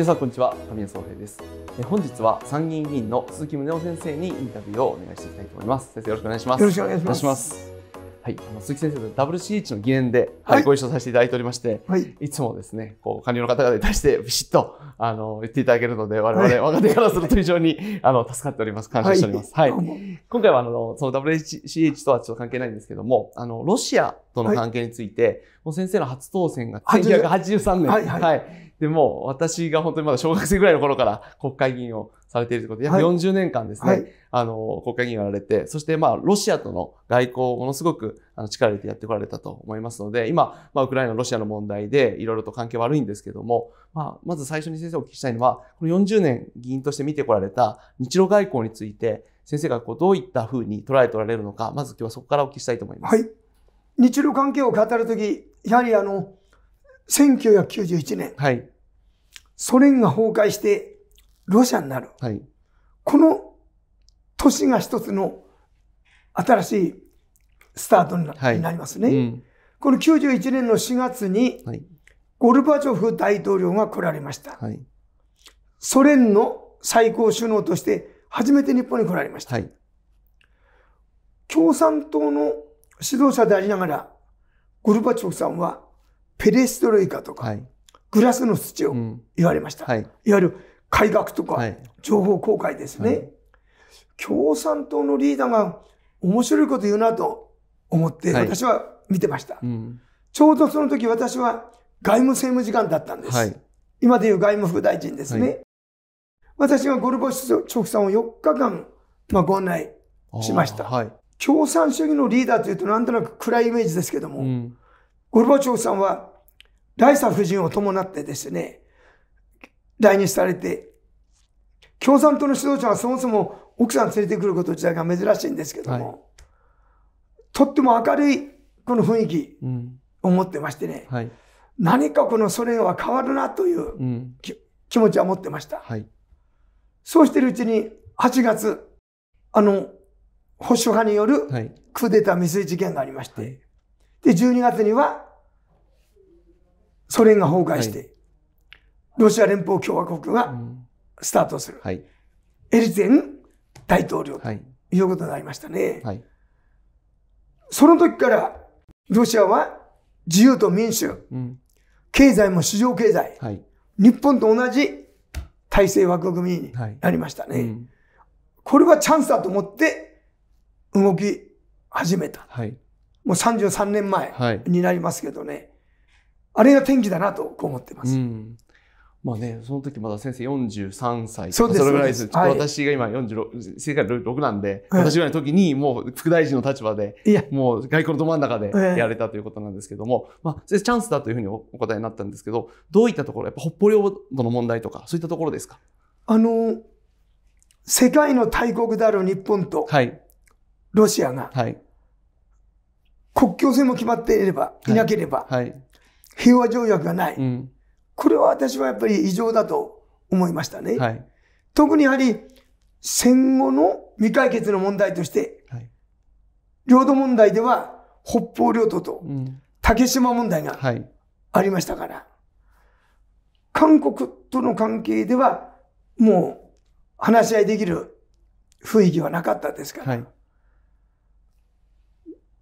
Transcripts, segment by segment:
皆さんこんにちは神谷総平です本日は参議院議員の鈴木宗男先生にインタビューをお願いしていきたいと思います先生よろしくお願いしますよろしくお願いしますはい、あの鈴木先生と WCH の議連で、はい、ご一緒させていただいておりまして、はい、いつもですね、こう官僚の方々に対してビシッとあの言っていただけるので、我々、はい、若手からすると非常にあの助かっております、感謝しております。はい。はい、今回はあのその WCH とはちょっと関係ないんですけども、あのロシアとの関係について、もう先生の初当選が1983年、はいはいで、も私が本当にまだ小学生ぐらいの頃から国会議員をされているということで、約40年間ですね、はい、あの、国会議員をやられて、そしてまあ、ロシアとの外交をものすごくあの力入れてやってこられたと思いますので、今、まあ、ウクライナ、ロシアの問題でいろいろと関係悪いんですけども、まあ、まず最初に先生お聞きしたいのは、この40年議員として見てこられた日露外交について、先生がこうどういったふうに捉えておられるのか、まず今日はそこからお聞きしたいと思います。はい。日露関係を語るとき、やはりあの、1991年、はい、ソ連が崩壊してロシアになる。はい、この年が一つの新しいスタートにな,、りますね、うん。この91年の4月に、ゴルバチョフ大統領が来られました。はい、ソ連の最高首脳として初めて日本に来られました。はい、共産党の指導者でありながら、ゴルバチョフさんはペレストロイカとか、はい、グラスの土を言われました。うんはい、いわゆる改革とか、情報公開ですね、共産党のリーダーが面白いこと言うなと思って、私は見てました、うん、ちょうどその時私は外務政務次官だったんです。今でいう外務副大臣ですね。私がゴルバチョフさんを4日間、まあ、ご案内しました、はい。共産主義のリーダーというとなんとなく暗いイメージですけども、うん、ゴルバチョフさんは第三夫人を伴ってですね、来日されて、共産党の指導者はそもそも奥さん連れてくること自体が珍しいんですけども、はい、とっても明るいこの雰囲気を持ってましてね、うんはい、何かこのソ連は変わるなという、うん、気持ちは持ってました。はい、そうしてるうちに8月、あの、保守派によるクーデター未遂事件がありまして、で、12月にはソ連が崩壊して、はい、ロシア連邦共和国がスタートする。はい、エリツェン大統領ということになりましたね。はい、その時から、ロシアは自由と民主、うん、経済も市場経済、日本と同じ体制枠組みになりましたね。うん、これはチャンスだと思って動き始めた。もう33年前になりますけどね。あれが天気だなと思ってます。うんまあね、その時まだ先生43歳それぐらいです。ですはい、私が今46、世界6なんで、はい、私ぐらいの時にもう副大臣の立場で、もう外交のど真ん中でやれたということなんですけども、まあ、チャンスだというふうにお答えになったんですけど、どういったところ、やっぱ北方領土の問題とか、そういったところですかあの、世界の大国である日本と、ロシアが、はい、国境線も決まっていれば、いなければ、はい、はい平和条約がない、うん、これは私はやっぱり異常だと思いましたね。はい、特にやはり戦後の未解決の問題として、はい、領土問題では北方領土と竹島問題がありましたから、はい、韓国との関係ではもう話し合いできる雰囲気はなかったですから、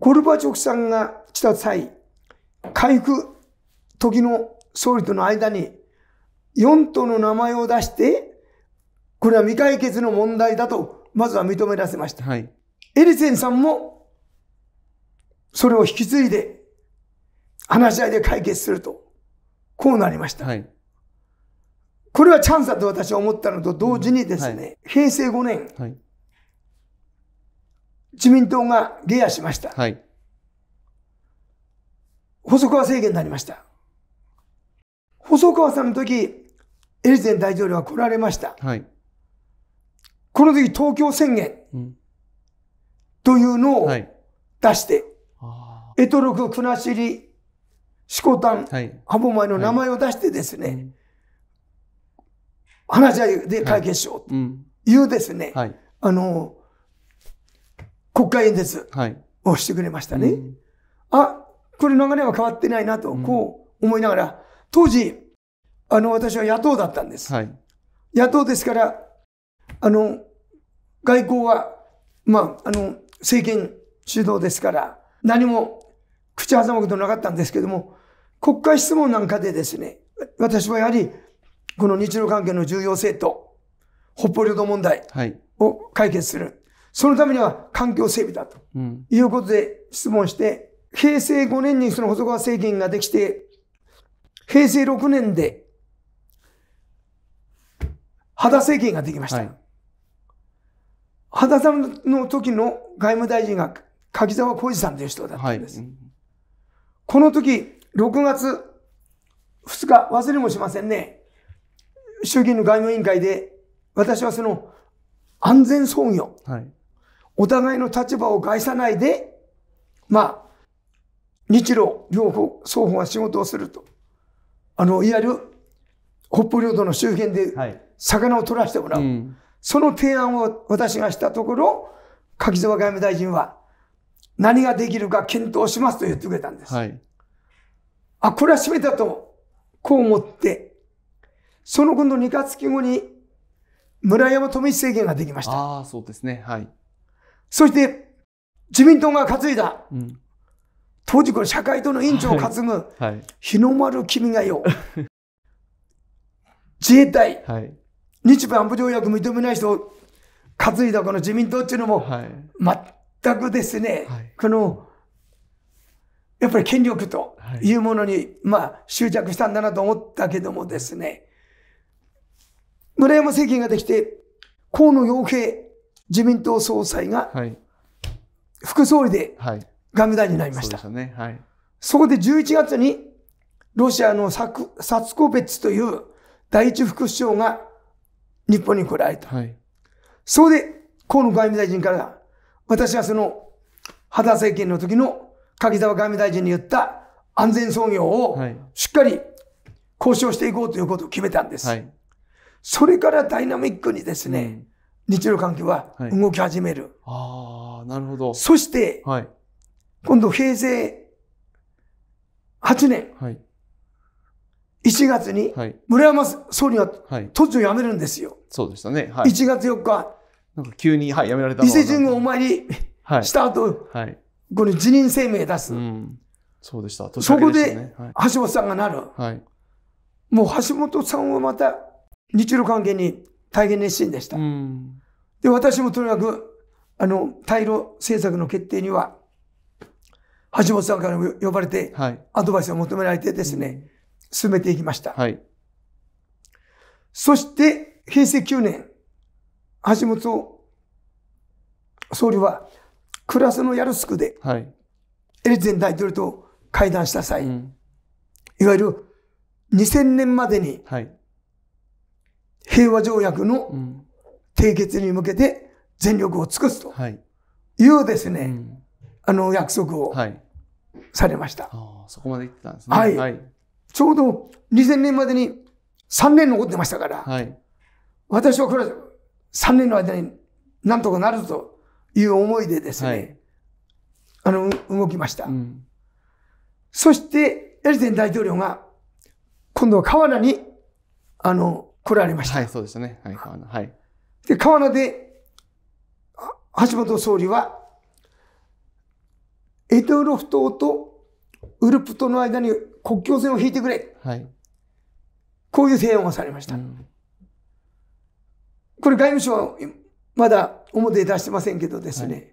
ゴルバチョフさんが来た際、回復時の総理との間に4党の名前を出して、これは未解決の問題だと、まずは認め出せました。はい、エリセンさんも、それを引き継いで、話し合いで解決すると、こうなりました。はい、これはチャンスだと私は思ったのと同時にですね、うんはい、平成5年、はい、自民党が下野しました。はい、細川政権になりました。細川さんの時、エリゼン大統領は来られました。はい、この時、東京宣言というのを出して、はい、エトロク、国後、四股丹、歯い、ハの名前を出してですね、話し合いで解決しようというですね、はい、あの、国会演説をしてくれましたね。うん、あ、これ流れは変わってないなと、こう思いながら、当時、あの、私は野党だったんです。はい、野党ですから、あの、外交は、まあ、あの、政権主導ですから、何も口挟むことなかったんですけども、国会質問なんかでですね、私はやはり、この日露関係の重要性と、北方領土問題を解決する。はい、そのためには環境整備だと、いうことで質問して、平成5年にその細川政権ができて、平成6年で、肌政権ができました。はい、肌さんの時の外務大臣が柿沢浩二さんという人だったんです。はい、この時、6月2日、忘れもしませんね。衆議院の外務委員会で、私はその安全操業、はい、お互いの立場を害さないで、まあ、日露両方、双方が仕事をすると。あの、いわゆる北方領土の周辺で魚を取らせてもらう。はいうん、その提案を私がしたところ、柿沢外務大臣は、何ができるか検討しますと言ってくれたんです。はい、あ、これは締めたと、こう思って、その後の2月後に、村山富一政権ができました。ああ、そうですね。はい。そして、自民党が担いだ、うん、当時これ社会党の委員長を担ぐ、はい、日の丸君がよ 自衛隊、はい、日米安保条約認めない人を担いだこの自民党っていうのも、はい、全くですね、このやっぱり権力というものに、まあ執着したんだなと思ったけどもですね村山政権ができて河野洋平自民党総裁が副総理で、はい外務大臣になりました。そねはい、そこで11月に、ロシアのサツコベツという第一副首相が日本に来られた。はい、そこで、河野外務大臣から、私はその、肌政権の時の柿沢外務大臣に言った安全操業をしっかり交渉していこうということを決めたんです。はい、それからダイナミックにですね、うん、日露関係は動き始める。ああ、なるほど。そして、はい、今度平成8年、はい、1月に、村山総理が突如辞めるんですよ。そうでしたね。はい、1月4日。なんか急に、はい、辞められた伊勢神宮お参りした後、はい、これ辞任声明出す。うん、そうでした。そこで、橋本さんがなる。はい、もう橋本さんはまた、日露関係に大変熱心でした。うん、で、私もとにかく、あの、対ロ政策の決定には、橋本さんから呼ばれて、アドバイスを求められてですね、進めていきました。はい、そして、平成9年、橋本総理は、クラスのヤルスクで、はい、エリツェン大統領と会談した際、うん、いわゆる2000年までに、平和条約の締結に向けて全力を尽くすというですね、うん、あの約束を、はい、されました。あそこまで行ってたんですね。はい。はい、ちょうど2000年までに3年残ってましたから、はい、私はこれ3年の間になんとかなるという思いでですね、はい、あの、動きました。うん、そして、エルゼン大統領が、今度は河原に、あの、来られました。はい、そうですね。はい、河原。はい。で、河原で、橋本総理は、エトロフ島とウルプ島の間に国境線を引いてくれ、はい、こういう提案をされました、うん、これ外務省はまだ表で出してませんけどですね、はい、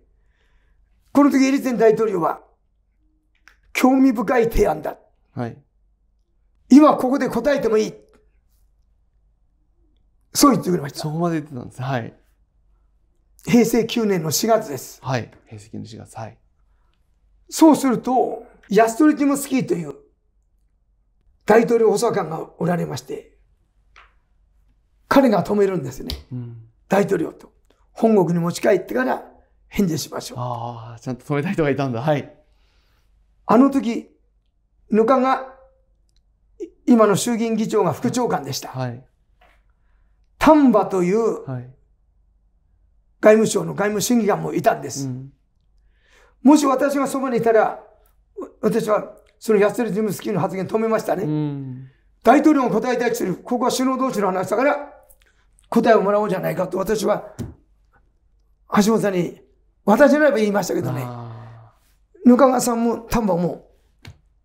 この時エリツェン大統領は興味深い提案だ、はい、今ここで答えてもいいそう言ってくれましたそこまで言ってたんですはい平成9年の4月ですはい平成9年の4月はいそうすると、ヤストリティムスキーという大統領補佐官がおられまして、彼が止めるんですね。うん、大統領と。本国に持ち帰ってから返事しましょう。ああ、ちゃんと止めた人がいたんだ。はい。あの時、ぬかが、今の衆議院議長が副長官でした。はい。丹波という、外務省の外務審議官もいたんです。うんもし私がそばにいたら、私はそのヤセル・ジムスキーの発言止めましたね。うん、大統領が答えたいとする、ここは首脳同士の話だから、答えをもらおうじゃないかと私は、橋本さんに、私ならば言いましたけどね。ぬかがさんも丹波も、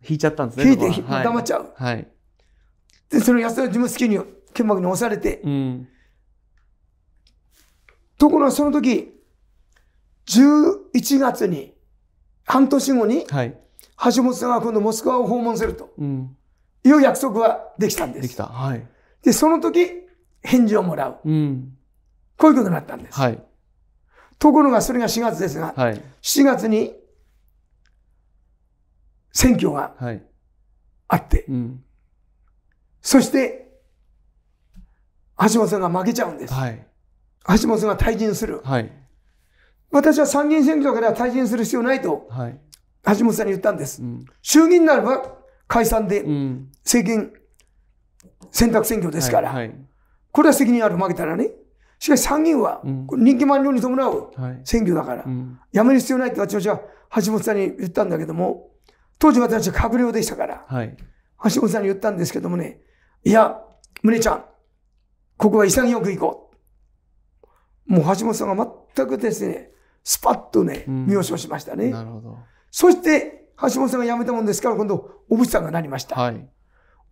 引いちゃったんですね。引いて、黙っちゃう。はい。で、その安田事務スキーに、剣幕に押されて、うん、ところがその時、11月に、半年後に、橋本さんが今度モスクワを訪問するという約束はできたんです。できた。はい。で、その時、返事をもらう。うん、こういうことになったんです。はい。ところがそれが4月ですが、はい、7月に選挙があって、はいうん、そして橋本さんが負けちゃうんです。はい、橋本さんが退陣する。はい、私は参議院選挙から退陣する必要ないと、橋本さんに言ったんです。うん、衆議院ならば解散で、政権選択選挙ですから、はいはい、これは責任ある、負けたらね。しかし参議院は、人気満了に伴う選挙だから、やめる必要ないって私は橋本さんに言ったんだけども、当時私は閣僚でしたから、橋本さんに言ったんですけどもね、いや、宗ちゃん、ここは潔く行こう。もう橋本さんが全くですね、スパッとね、見をしましたね。なるほど。そして、橋本さんが辞めたもんですから、今度、小渕さんがなりました。はい。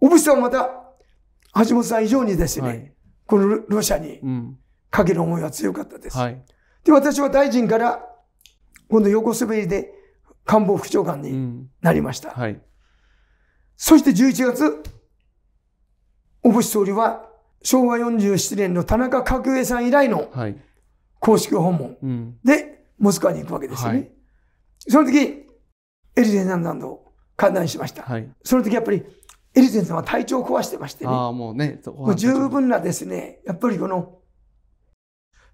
小渕さんはまた、橋本さん以上にですね、はい、このロシアにかける思いは強かったです。はい。で、私は大臣から、今度横滑りで官房副長官になりました。はい。そして11月、小渕総理は昭和47年の田中角栄さん以来の公式訪問うでモスクワに行くわけですよね。はい、その時、エリゼンさんなど観覧しました。はい、その時やっぱり、エリゼンさんは体調を壊してましてね。あもうね、もう十分なですね、やっぱりこの、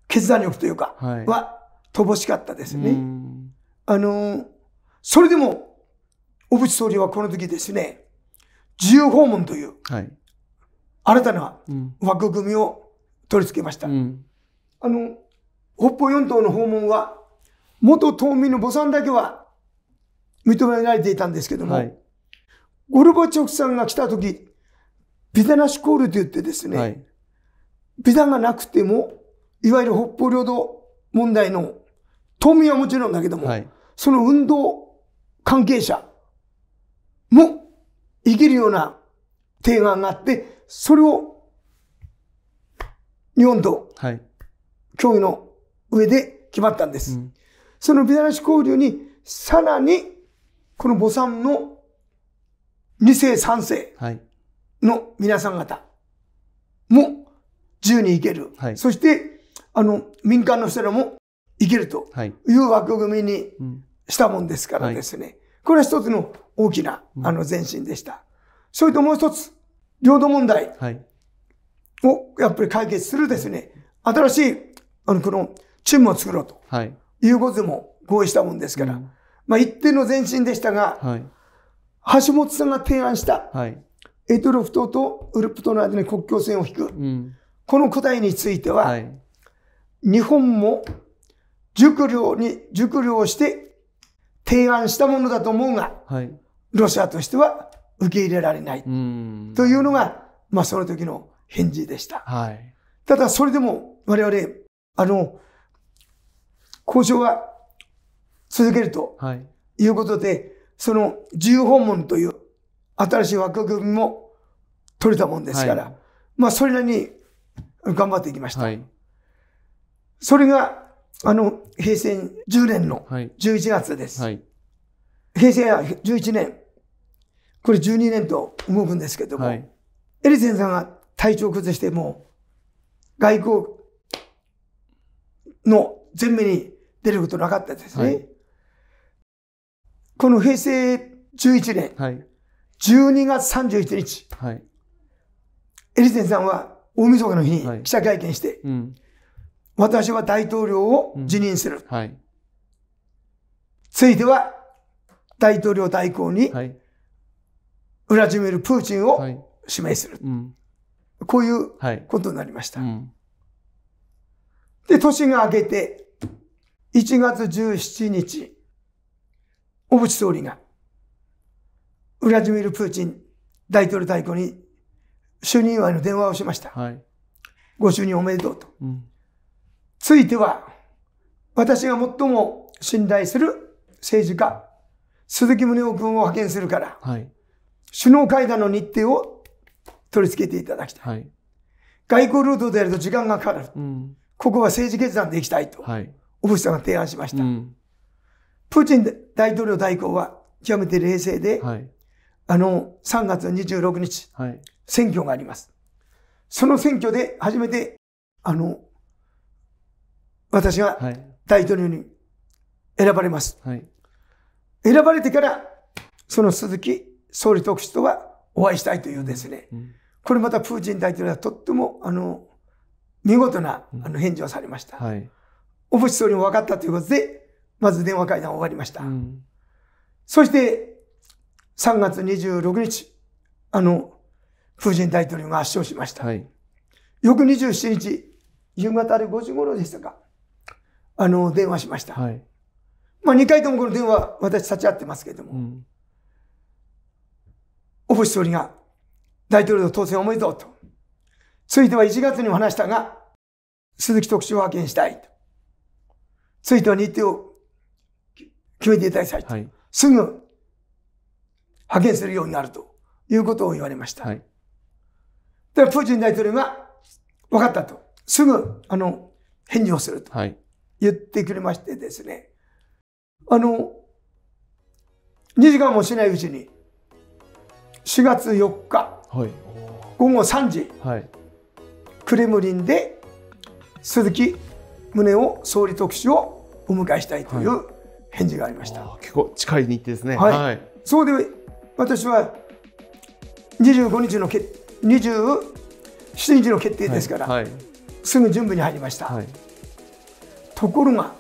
決断力というか、は乏しかったですね。あの、それでも、小渕総理はこの時ですね、自由訪問という、新たな枠組みを取り付けました。うん、あの、北方四島の訪問は、元島民の墓参だけは認められていたんですけども、はい、ゴルバチョフさんが来た時、ビザなしコールと言ってですね、はい、ビザがなくても、いわゆる北方領土問題の、島民はもちろんだけども、はい、その運動関係者も生きるような提案があって、それを日本と協議の上で決まったんです。うんそのビザなし交流に、さらに、この母さの2世3世の皆さん方も自由に行ける。はい、そして、あの、民間の人らも行けるという枠組みにしたもんですからですね。これは一つの大きな、あの、前進でした。それともう一つ、領土問題をやっぱり解決するですね、新しい、あの、このチームを作ろうと。はいいうことでも合意したもんですから、うん、まあ一定の前進でしたが、はい、橋本さんが提案した、はい、エトロフ島とウルプ島の間に国境線を引く、うん、この答えについては、はい、日本も熟慮に、熟慮をして提案したものだと思うが、はい、ロシアとしては受け入れられない。というのが、まあその時の返事でした。はい、ただそれでも我々、あの、交渉は続けるということで、はい、その自由訪問という新しい枠組みも取れたもんですから、はい、まあそれなりに頑張っていきました。はい、それが、あの、平成10年の11月です。平成11年、これ12年と動くんですけども、エリセンさんが体調を崩しても、外交の全面に出ることなかったですね。はい、この平成11年、はい、12月31日、はい、エリゼンさんは大晦日の日に記者会見して、うん、私は大統領を辞任する。うん、ついては大統領代行に、ウラジミル・プーチンを指名する。うん、こういうことになりました。で、年が明けて、1月17日、小渕総理が、ウラジミル・プーチン大統領代行に就任祝いの電話をしました。はい、ご就任おめでとうと。うん、ついては、私が最も信頼する政治家、鈴木宗男君を派遣するから、はい、首脳会談の日程を取り付けていただきたい。はい、外交ルートでやると時間がかかる。うん、ここは政治決断でいきたいと。はいオフさんが提案しました。うん、プーチン大統領代行は極めて冷静で、はい、あの、3月26日、はい、選挙があります。その選挙で初めて、あの、私が大統領に選ばれます。はい、選ばれてから、その鈴木総理特使とはお会いしたいというですね、うん、これまたプーチン大統領はとっても、あの、見事なあの返事をされました。はいぶし総理も分かったということで、まず電話会談終わりました。うん、そして、3月26日、あの、プーチン大統領が圧勝しました。はい、翌27日、夕方で5時頃でしたか、あの、電話しました。はい、まあ、2回ともこの電話、私立ち会ってますけれども、おぶし総理が、大統領の当選おめでとうと。ついては1月にも話したが、鈴木特使を派遣したいと。ついては日程を決めていただきたいと、はい、すぐ派遣するようになるということを言われました。はい、プーチン大統領が分かったと、すぐあの返事をすると言ってくれましてですね、はい、あの2時間もしないうちに4月4日、はい、午後3時、クレムリンで鈴木旨を総理特使をお迎えしたいという返事がありました、はい、結構近い日程ですね、はい、はい、そうで私は25日の27日の決定ですから、はい、すぐ準備に入りました、ところが